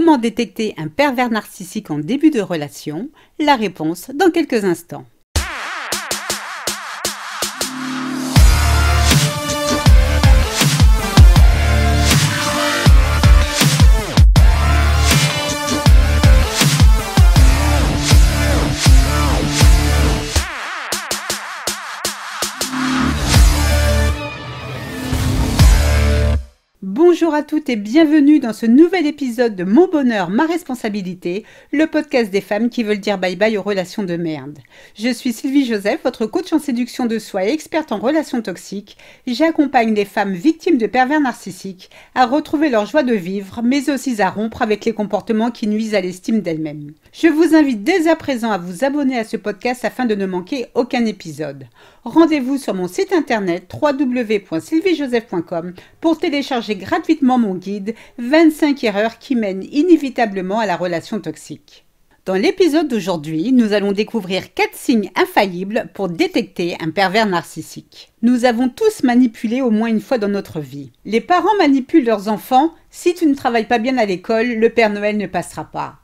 Comment détecter un pervers narcissique en début de relation La réponse dans quelques instants. à toutes et bienvenue dans ce nouvel épisode de Mon bonheur, ma responsabilité, le podcast des femmes qui veulent dire bye bye aux relations de merde. Je suis Sylvie Joseph, votre coach en séduction de soi et experte en relations toxiques. J'accompagne les femmes victimes de pervers narcissiques à retrouver leur joie de vivre, mais aussi à rompre avec les comportements qui nuisent à l'estime d'elles-mêmes. Je vous invite dès à présent à vous abonner à ce podcast afin de ne manquer aucun épisode. Rendez-vous sur mon site internet www.sylviejoseph.com pour télécharger gratuitement mon guide 25 erreurs qui mènent inévitablement à la relation toxique. Dans l'épisode d'aujourd'hui, nous allons découvrir 4 signes infaillibles pour détecter un pervers narcissique. Nous avons tous manipulé au moins une fois dans notre vie. Les parents manipulent leurs enfants. Si tu ne travailles pas bien à l'école, le Père Noël ne passera pas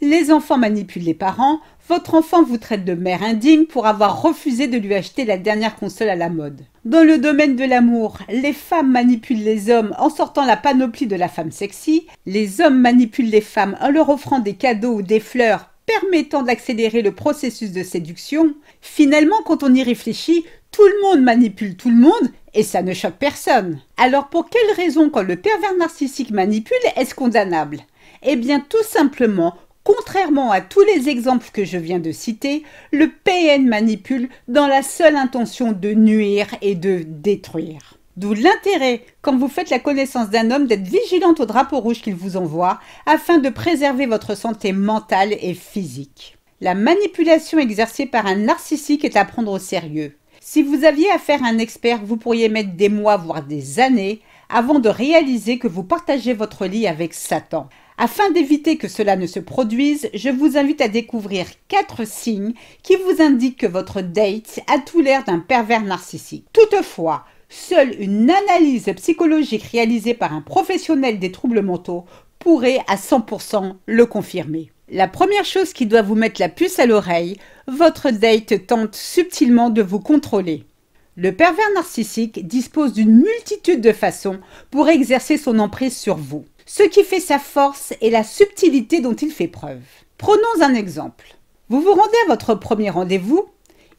les enfants manipulent les parents, votre enfant vous traite de mère indigne pour avoir refusé de lui acheter la dernière console à la mode. Dans le domaine de l'amour, les femmes manipulent les hommes en sortant la panoplie de la femme sexy, les hommes manipulent les femmes en leur offrant des cadeaux ou des fleurs permettant d'accélérer le processus de séduction. Finalement, quand on y réfléchit, tout le monde manipule tout le monde et ça ne choque personne. Alors pour quelle raison quand le pervers narcissique manipule est-ce condamnable Eh bien tout simplement Contrairement à tous les exemples que je viens de citer, le PN manipule dans la seule intention de nuire et de détruire. D'où l'intérêt, quand vous faites la connaissance d'un homme, d'être vigilante au drapeau rouge qu'il vous envoie afin de préserver votre santé mentale et physique. La manipulation exercée par un narcissique est à prendre au sérieux. Si vous aviez affaire à un expert, vous pourriez mettre des mois, voire des années, avant de réaliser que vous partagez votre lit avec Satan. Afin d'éviter que cela ne se produise, je vous invite à découvrir quatre signes qui vous indiquent que votre date a tout l'air d'un pervers narcissique. Toutefois, seule une analyse psychologique réalisée par un professionnel des troubles mentaux pourrait à 100% le confirmer. La première chose qui doit vous mettre la puce à l'oreille, votre date tente subtilement de vous contrôler. Le pervers narcissique dispose d'une multitude de façons pour exercer son emprise sur vous ce qui fait sa force est la subtilité dont il fait preuve. Prenons un exemple. Vous vous rendez à votre premier rendez-vous,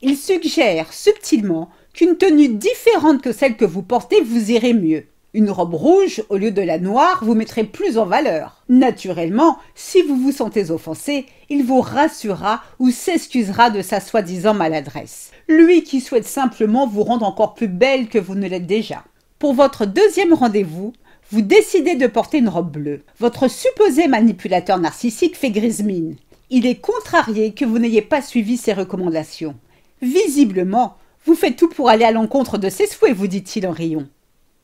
il suggère subtilement qu'une tenue différente que celle que vous portez vous irait mieux. Une robe rouge au lieu de la noire vous mettrait plus en valeur. Naturellement, si vous vous sentez offensé, il vous rassurera ou s'excusera de sa soi-disant maladresse. Lui qui souhaite simplement vous rendre encore plus belle que vous ne l'êtes déjà. Pour votre deuxième rendez-vous, vous décidez de porter une robe bleue. Votre supposé manipulateur narcissique fait grise mine. Il est contrarié que vous n'ayez pas suivi ses recommandations. Visiblement, vous faites tout pour aller à l'encontre de ses souhaits, vous dit-il en riant.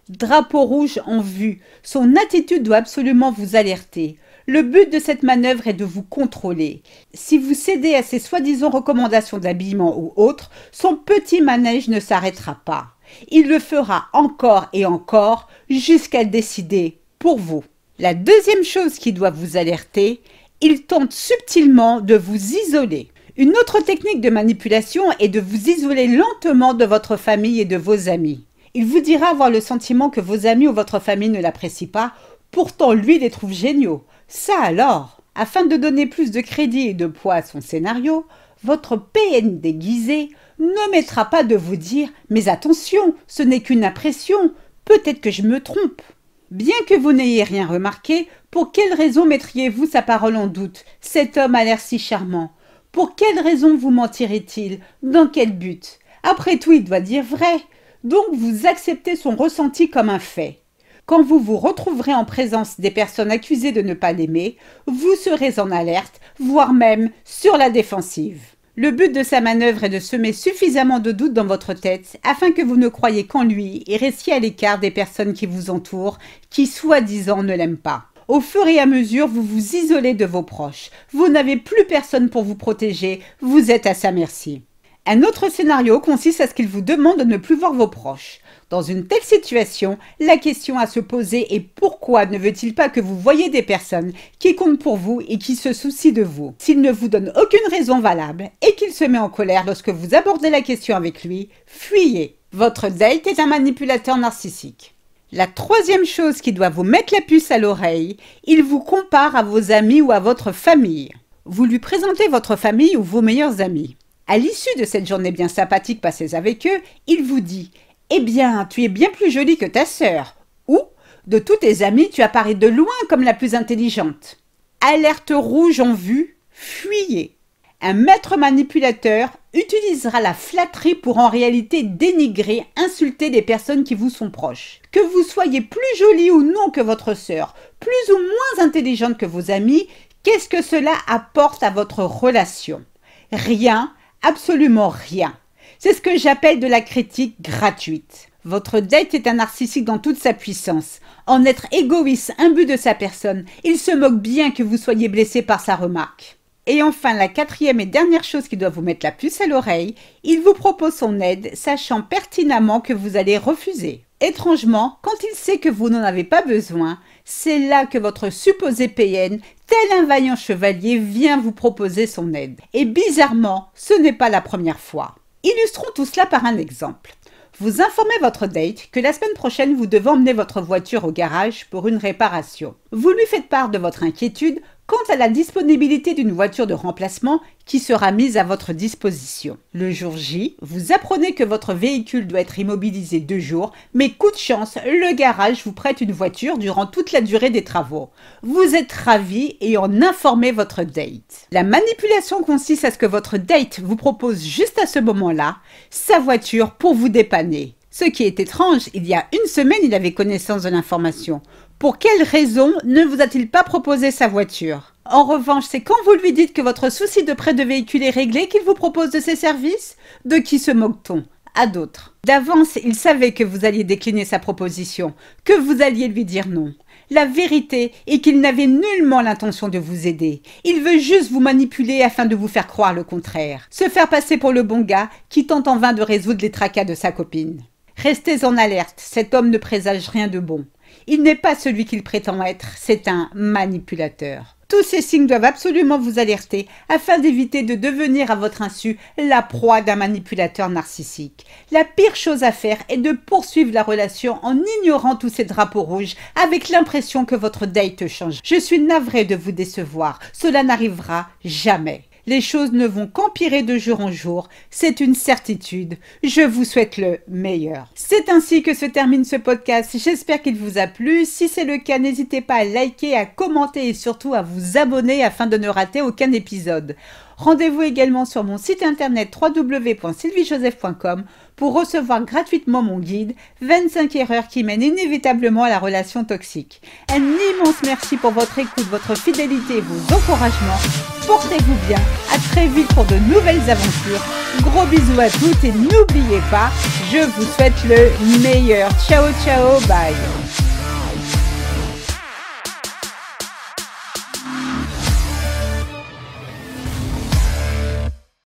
Drapeau rouge en vue, son attitude doit absolument vous alerter. Le but de cette manœuvre est de vous contrôler. Si vous cédez à ses soi-disant recommandations d'habillement ou autres, son petit manège ne s'arrêtera pas. Il le fera encore et encore jusqu'à décider pour vous. La deuxième chose qui doit vous alerter, il tente subtilement de vous isoler. Une autre technique de manipulation est de vous isoler lentement de votre famille et de vos amis. Il vous dira avoir le sentiment que vos amis ou votre famille ne l'apprécient pas, pourtant lui les trouve géniaux. Ça alors Afin de donner plus de crédit et de poids à son scénario, votre PN déguisé ne mettra pas de vous dire Mais attention, ce n'est qu'une impression, peut-être que je me trompe. Bien que vous n'ayez rien remarqué, pour quelle raison mettriez-vous sa parole en doute Cet homme a l'air si charmant. Pour quelle raison vous mentirait-il Dans quel but Après tout, il doit dire vrai. Donc vous acceptez son ressenti comme un fait. Quand vous vous retrouverez en présence des personnes accusées de ne pas l'aimer, vous serez en alerte, voire même sur la défensive. Le but de sa manœuvre est de semer suffisamment de doutes dans votre tête afin que vous ne croyez qu'en lui et restiez à l'écart des personnes qui vous entourent, qui soi-disant ne l'aiment pas. Au fur et à mesure, vous vous isolez de vos proches. Vous n'avez plus personne pour vous protéger, vous êtes à sa merci. Un autre scénario consiste à ce qu'il vous demande de ne plus voir vos proches. Dans une telle situation, la question à se poser est pourquoi ne veut-il pas que vous voyez des personnes qui comptent pour vous et qui se soucient de vous S'il ne vous donne aucune raison valable et qu'il se met en colère lorsque vous abordez la question avec lui, fuyez. Votre date est un manipulateur narcissique. La troisième chose qui doit vous mettre la puce à l'oreille, il vous compare à vos amis ou à votre famille. Vous lui présentez votre famille ou vos meilleurs amis. À l'issue de cette journée bien sympathique passée avec eux, il vous dit Eh bien, tu es bien plus jolie que ta sœur. Ou, de tous tes amis, tu apparais de loin comme la plus intelligente. Alerte rouge en vue, fuyez. Un maître manipulateur utilisera la flatterie pour en réalité dénigrer, insulter des personnes qui vous sont proches. Que vous soyez plus jolie ou non que votre sœur, plus ou moins intelligente que vos amis, qu'est-ce que cela apporte à votre relation Rien, absolument rien. C'est ce que j'appelle de la critique gratuite. Votre date est un narcissique dans toute sa puissance. En être égoïste, imbu de sa personne, il se moque bien que vous soyez blessé par sa remarque. Et enfin, la quatrième et dernière chose qui doit vous mettre la puce à l'oreille, il vous propose son aide, sachant pertinemment que vous allez refuser. Étrangement, quand il sait que vous n'en avez pas besoin, c'est là que votre supposé PN, tel un vaillant chevalier, vient vous proposer son aide. Et bizarrement, ce n'est pas la première fois. Illustrons tout cela par un exemple. Vous informez votre date que la semaine prochaine vous devez emmener votre voiture au garage pour une réparation. Vous lui faites part de votre inquiétude, quant à la disponibilité d'une voiture de remplacement qui sera mise à votre disposition. Le jour J, vous apprenez que votre véhicule doit être immobilisé deux jours, mais coup de chance, le garage vous prête une voiture durant toute la durée des travaux. Vous êtes ravi et en informez votre date. La manipulation consiste à ce que votre date vous propose juste à ce moment-là sa voiture pour vous dépanner. Ce qui est étrange, il y a une semaine, il avait connaissance de l'information. Pour quelle raison ne vous a-t-il pas proposé sa voiture En revanche, c'est quand vous lui dites que votre souci de prêt de véhicule est réglé qu'il vous propose de ses services De qui se moque-t-on À d'autres. D'avance, il savait que vous alliez décliner sa proposition, que vous alliez lui dire non. La vérité est qu'il n'avait nullement l'intention de vous aider. Il veut juste vous manipuler afin de vous faire croire le contraire. Se faire passer pour le bon gars qui tente en vain de résoudre les tracas de sa copine. Restez en alerte, cet homme ne présage rien de bon. Il n'est pas celui qu'il prétend être, c'est un manipulateur. Tous ces signes doivent absolument vous alerter afin d'éviter de devenir à votre insu la proie d'un manipulateur narcissique. La pire chose à faire est de poursuivre la relation en ignorant tous ces drapeaux rouges avec l'impression que votre date change. Je suis navrée de vous décevoir, cela n'arrivera jamais. Les choses ne vont qu'empirer de jour en jour, c'est une certitude. Je vous souhaite le meilleur. C'est ainsi que se termine ce podcast. J'espère qu'il vous a plu. Si c'est le cas, n'hésitez pas à liker, à commenter et surtout à vous abonner afin de ne rater aucun épisode. Rendez-vous également sur mon site internet www.sylviejoseph.com pour recevoir gratuitement mon guide 25 erreurs qui mènent inévitablement à la relation toxique. Un immense merci pour votre écoute, votre fidélité et vos encouragements. Portez-vous bien, à très vite pour de nouvelles aventures. Gros bisous à toutes et n'oubliez pas, je vous souhaite le meilleur. Ciao ciao, bye